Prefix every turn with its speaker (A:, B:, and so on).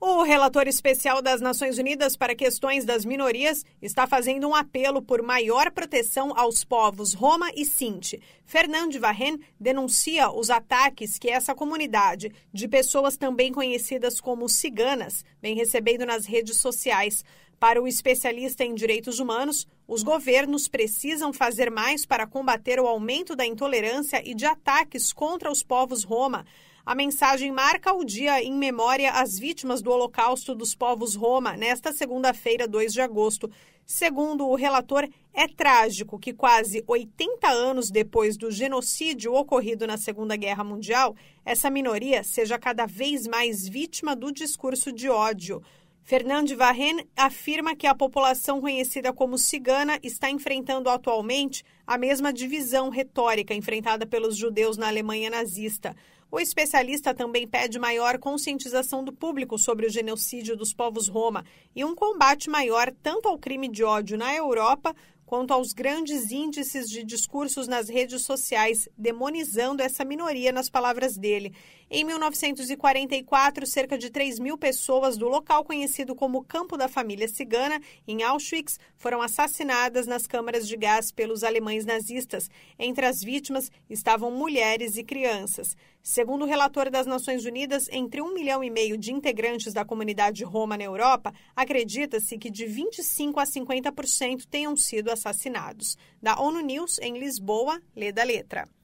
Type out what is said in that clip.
A: O relator especial das Nações Unidas para questões das minorias está fazendo um apelo por maior proteção aos povos Roma e Sinti. Fernando Varren denuncia os ataques que essa comunidade, de pessoas também conhecidas como ciganas, vem recebendo nas redes sociais. Para o especialista em direitos humanos, os governos precisam fazer mais para combater o aumento da intolerância e de ataques contra os povos Roma. A mensagem marca o dia em memória às vítimas do Holocausto dos povos Roma, nesta segunda-feira, 2 de agosto. Segundo o relator, é trágico que quase 80 anos depois do genocídio ocorrido na Segunda Guerra Mundial, essa minoria seja cada vez mais vítima do discurso de ódio. Fernando Varren afirma que a população conhecida como cigana está enfrentando atualmente a mesma divisão retórica enfrentada pelos judeus na Alemanha nazista. O especialista também pede maior conscientização do público sobre o genocídio dos povos Roma e um combate maior tanto ao crime de ódio na Europa quanto aos grandes índices de discursos nas redes sociais demonizando essa minoria nas palavras dele. Em 1944, cerca de 3 mil pessoas do local conhecido como Campo da Família Cigana, em Auschwitz, foram assassinadas nas câmaras de gás pelos alemães nazistas. Entre as vítimas estavam mulheres e crianças. Segundo o relator das Nações Unidas, entre um milhão e meio de integrantes da comunidade roma na Europa, acredita-se que de 25 a 50% tenham sido assassinados. Da ONU News, em Lisboa, lê da letra.